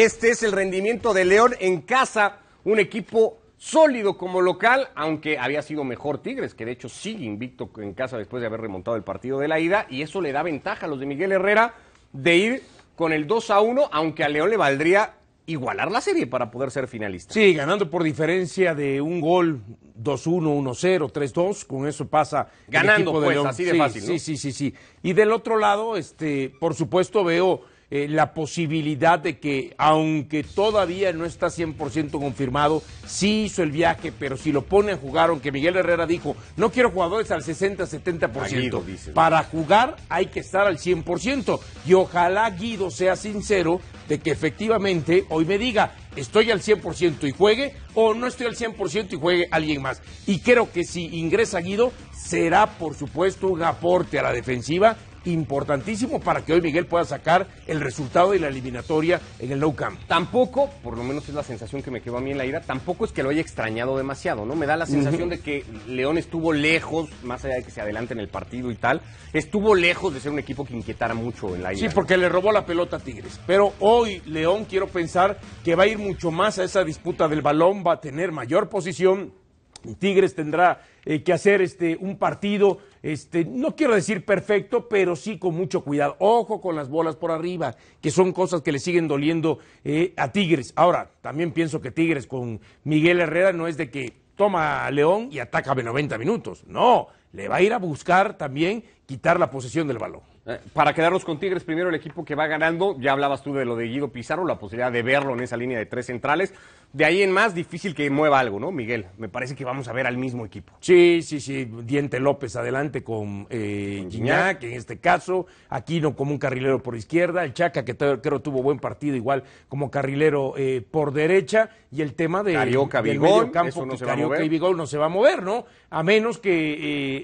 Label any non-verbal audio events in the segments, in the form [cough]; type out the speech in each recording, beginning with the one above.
Este es el rendimiento de León en casa, un equipo sólido como local, aunque había sido mejor Tigres, que de hecho sigue invicto en casa después de haber remontado el partido de la ida, y eso le da ventaja a los de Miguel Herrera de ir con el 2 a 1, aunque a León le valdría igualar la serie para poder ser finalista. Sí, ganando por diferencia de un gol 2-1, 1-0, 3-2, con eso pasa ganando equipo de pues, así de fácil, ¿no? Sí, sí, sí, sí. Y del otro lado, este, por supuesto veo eh, la posibilidad de que, aunque todavía no está 100% confirmado, sí hizo el viaje, pero si lo pone a jugar, aunque Miguel Herrera dijo, no quiero jugadores al 60-70%, para jugar hay que estar al 100%. Y ojalá Guido sea sincero de que efectivamente hoy me diga, estoy al 100% y juegue o no estoy al 100% y juegue alguien más. Y creo que si ingresa Guido, será por supuesto un aporte a la defensiva importantísimo para que hoy Miguel pueda sacar el resultado de la eliminatoria en el low camp. Tampoco, por lo menos es la sensación que me quedó a mí en la ira, tampoco es que lo haya extrañado demasiado, ¿no? Me da la sensación de que León estuvo lejos, más allá de que se adelante en el partido y tal, estuvo lejos de ser un equipo que inquietara mucho en la ira. Sí, porque le robó la pelota a Tigres. Pero hoy León quiero pensar que va a ir mucho más a esa disputa del balón, va a tener mayor posición Tigres tendrá eh, que hacer este, un partido, este, no quiero decir perfecto, pero sí con mucho cuidado. Ojo con las bolas por arriba, que son cosas que le siguen doliendo eh, a Tigres. Ahora, también pienso que Tigres con Miguel Herrera no es de que toma a León y ataca de 90 minutos. No, le va a ir a buscar también quitar la posesión del balón. Eh, para quedarnos con Tigres, primero el equipo que va ganando, ya hablabas tú de lo de Guido Pizarro, la posibilidad de verlo en esa línea de tres centrales de ahí en más, difícil que mueva algo, ¿no, Miguel? Me parece que vamos a ver al mismo equipo. Sí, sí, sí. Diente López adelante con, eh, en este caso. no como un carrilero por izquierda. El Chaca, que creo tuvo buen partido, igual como carrilero eh, por derecha. Y el tema de. medio campo, no se y Vigol no se va a mover, ¿no? A menos que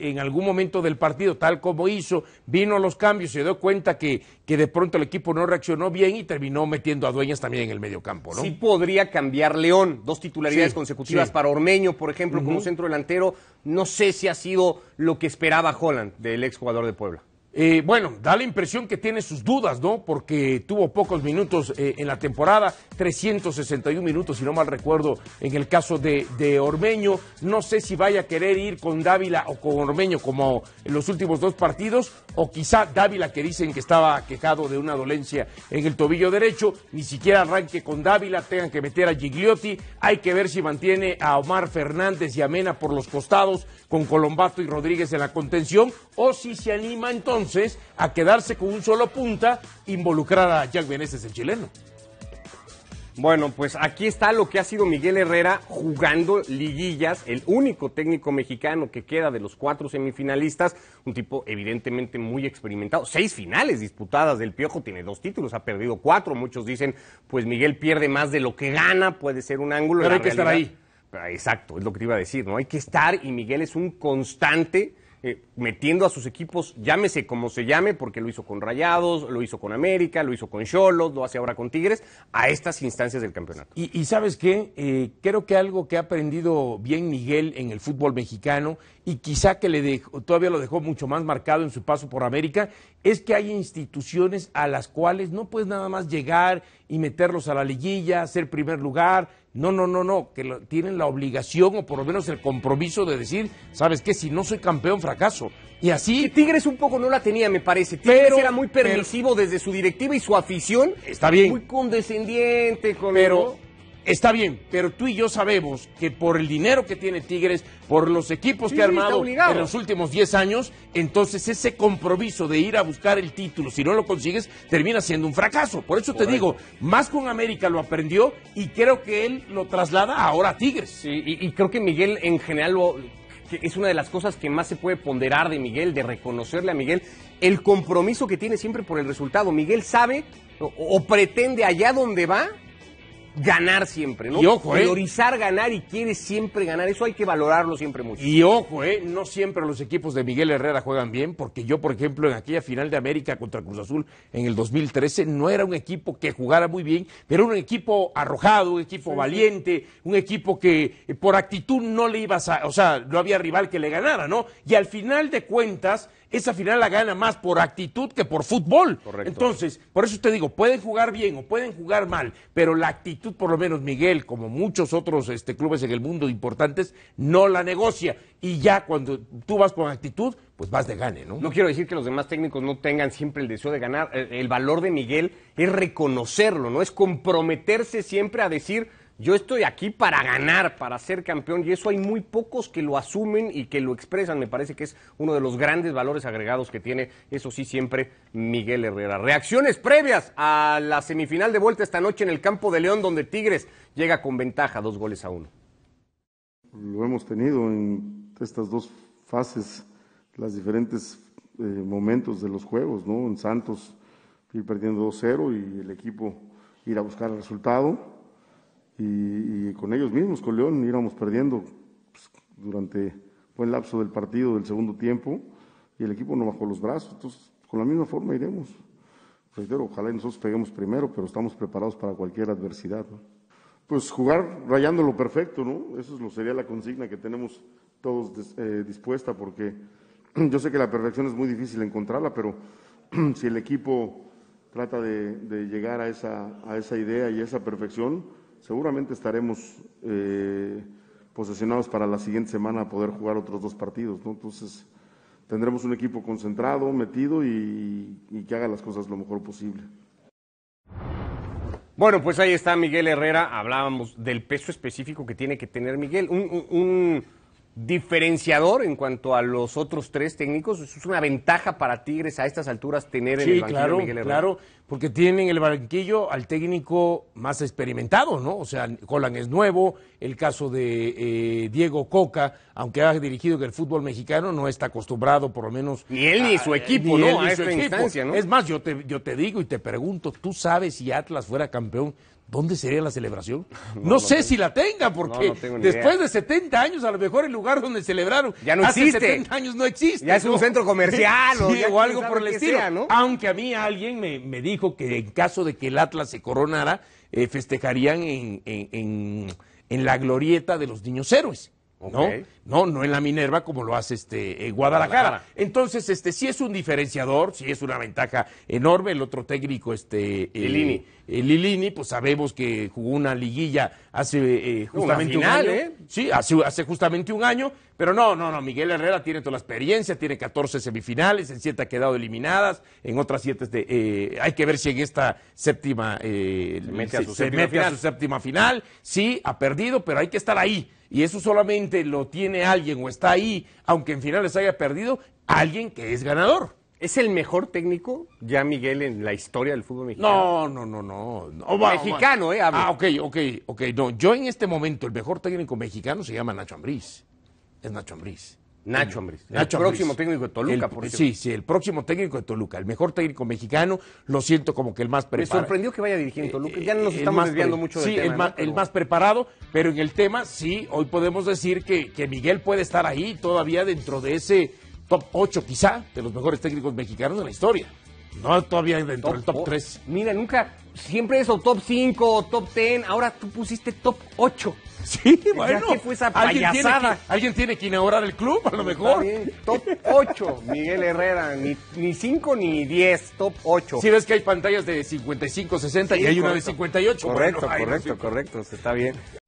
eh, en algún momento del partido, tal como hizo, vino a los cambios, se dio cuenta que, que de pronto el equipo no reaccionó bien y terminó metiendo a Dueñas también en el medio campo, ¿no? Sí podría cambiar León, dos titularidades consecutivas para Ormeño, por ejemplo, como centro delantero. No sé si ha sido lo que esperaba Holland del exjugador de Puebla. Eh, bueno, da la impresión que tiene sus dudas, ¿no? Porque tuvo pocos minutos eh, en la temporada, 361 minutos, si no mal recuerdo, en el caso de, de, Ormeño. No sé si vaya a querer ir con Dávila o con Ormeño como en los últimos dos partidos, o quizá Dávila, que dicen que estaba quejado de una dolencia en el tobillo derecho, ni siquiera arranque con Dávila, tengan que meter a Gigliotti. Hay que ver si mantiene a Omar Fernández y Amena por los costados, con Colombato y Rodríguez en la contención, o si se anima entonces entonces a quedarse con un solo punta, involucrar a Jack Beneses, el chileno. Bueno, pues aquí está lo que ha sido Miguel Herrera jugando liguillas, el único técnico mexicano que queda de los cuatro semifinalistas, un tipo evidentemente muy experimentado, seis finales disputadas del Piojo, tiene dos títulos, ha perdido cuatro, muchos dicen, pues Miguel pierde más de lo que gana, puede ser un ángulo. Pero hay que estar ahí. Exacto, es lo que te iba a decir, ¿no? Hay que estar y Miguel es un constante eh, metiendo a sus equipos, llámese como se llame, porque lo hizo con Rayados, lo hizo con América, lo hizo con Cholos, lo hace ahora con Tigres, a estas instancias del campeonato. Y, sabes qué, eh, creo que algo que ha aprendido bien Miguel en el fútbol mexicano y quizá que le dejó, todavía lo dejó mucho más marcado en su paso por América, es que hay instituciones a las cuales no puedes nada más llegar y meterlos a la liguilla, ser primer lugar. No, no, no, no, que tienen la obligación o por lo menos el compromiso de decir, ¿sabes qué? Si no soy campeón, fracaso. Y así. Tigres un poco no la tenía, me parece. Tigres pero, era muy permisivo desde su directiva y su afición. Está bien. Muy condescendiente con. Pero, Está bien, pero tú y yo sabemos que por el dinero que tiene Tigres, por los equipos que ha armado en los últimos 10 años, entonces ese compromiso de ir a buscar el título, si no lo consigues, termina siendo un fracaso. Por eso te digo, más con América lo aprendió y creo que él lo traslada ahora a Tigres. y, creo que Miguel en general es una de las cosas que más se puede ponderar de Miguel, de reconocerle a Miguel, el compromiso que tiene siempre por el resultado. Miguel sabe o pretende allá donde va ganar siempre, ¿no? Y ojo, ¿eh? Priorizar ganar y quiere siempre ganar. Eso hay que valorarlo siempre mucho. Y ojo, ¿eh? No siempre los equipos de Miguel Herrera juegan bien, porque yo, por ejemplo, en aquella final de América contra Cruz Azul en el 2013, no era un equipo que jugara muy bien, pero un equipo arrojado, un equipo valiente, un equipo que eh, por actitud no le ibas a. O sea, no había rival que le ganara, ¿no? Y al final de cuentas esa final la gana más por actitud que por fútbol. Entonces, por eso te digo, pueden jugar bien o pueden jugar mal, pero la actitud, por lo menos Miguel, como muchos otros este, clubes en el mundo importantes, no la negocia. Y ya cuando tú vas con actitud, pues vas de gane, ¿no? No quiero decir que los demás técnicos no tengan siempre el deseo de ganar. el valor de Miguel es reconocerlo, ¿no? Es comprometerse siempre a decir yo estoy aquí para ganar, para ser campeón, y eso hay muy pocos que lo asumen y que lo expresan. Me parece que es uno de los grandes valores agregados que tiene, eso sí, siempre Miguel Herrera. Reacciones previas a la semifinal de vuelta esta noche en el campo de León, donde Tigres llega con ventaja, dos goles a uno. Lo hemos tenido en estas dos fases, los diferentes eh, momentos de los juegos, ¿no? En Santos ir perdiendo 2-0 y el equipo ir a buscar el resultado y, con ellos mismos, con León, íbamos perdiendo pues, durante buen lapso del partido del segundo tiempo y el equipo no bajó los brazos. Entonces, con la misma forma iremos. Reitero, ojalá y nosotros peguemos primero, pero estamos preparados para cualquier adversidad. Pues jugar rayando lo perfecto, ¿no? Eso es lo, sería la consigna que tenemos todos eh, dispuesta, porque [clears throat] yo sé que la perfección es muy difícil encontrarla, pero [clears throat] si el equipo trata de, llegar a esa, a esa idea y a esa perfección, seguramente estaremos eh, posicionados para la siguiente semana a poder jugar otros dos partidos, ¿no? Entonces tendremos un equipo concentrado, metido y, que haga las cosas lo mejor posible. Bueno, pues ahí está Miguel Herrera. Hablábamos del peso específico que tiene que tener Miguel. un diferenciador en cuanto a los otros tres técnicos? ¿Es una ventaja para Tigres a estas alturas tener en el banquillo claro, Miguel Herrera? claro, porque tienen el banquillo al técnico más experimentado, ¿no? O sea, Colan es nuevo, el caso de eh, Diego Coca, aunque ha dirigido que el fútbol mexicano no está acostumbrado, por lo menos... Ni él ni su eh, equipo, ¿no? a Instancia, ¿no? Es más, yo te, yo te digo y te pregunto, ¿tú sabes si Atlas fuera campeón ¿Dónde sería la celebración? [laughs] No, sé si la tenga, porque después de 70 años, a lo mejor el lugar donde celebraron ya no existe. 70 años no existe. Ya es un centro comercial [laughs] o, algo por el estilo. Aunque a mí alguien me, dijo que en caso de que el Atlas se coronara, eh, festejarían en, la glorieta de los niños héroes. ¿no? no, no en la Minerva como lo hace este eh, Guadalajara. Entonces, este sí es un diferenciador, sí es una ventaja enorme. El otro técnico, este eh, eh, Lilini, pues sabemos que jugó una liguilla hace eh, justamente un año. ¿eh? Sí, hace, justamente un año. Pero no, no, no, Miguel Herrera tiene toda la experiencia, tiene 14 semifinales, en 7 ha quedado eliminadas, en otras 7 este, eh, hay que ver si en esta séptima se mete a su séptima final. Sí, ha perdido, pero hay que estar ahí. Y eso solamente lo tiene alguien o está ahí, aunque en finales haya perdido, alguien que es ganador. ¿Es el mejor técnico ya Miguel en la historia del fútbol mexicano? No, no, no, no. mexicano, ¿eh? Ah, ok, ok, ok. No, yo en este momento el mejor técnico mexicano se llama Nacho Ambriz. Es Nacho Ambriz. Nacho Ambriz. El próximo técnico de Toluca, por ejemplo. Sí, sí, el próximo técnico de Toluca, el mejor técnico mexicano, lo siento como que el más preparado. Me sorprendió que vaya dirigiendo eh, Toluca, eh, ya nos estamos desviando mucho de Sí, el, más, el, más preparado, pero en el tema sí, hoy podemos decir que, que Miguel puede estar ahí todavía dentro de ese top 8 quizá de los mejores técnicos mexicanos de la historia. No todavía dentro el del top 3. Mira, nunca, siempre eso, top 5, top 10, ahora tú pusiste top 8. Sí, bueno. ¿Qué fue esa ¿Alguien tiene, que, ¿Alguien tiene, que, inaugurar el club, a lo mejor. top 8, Miguel Herrera. Ni 5 ni 10, top 8. Si ves que hay pantallas de 55, 60 y hay una de 58. Correcto, correcto, correcto. Está bien.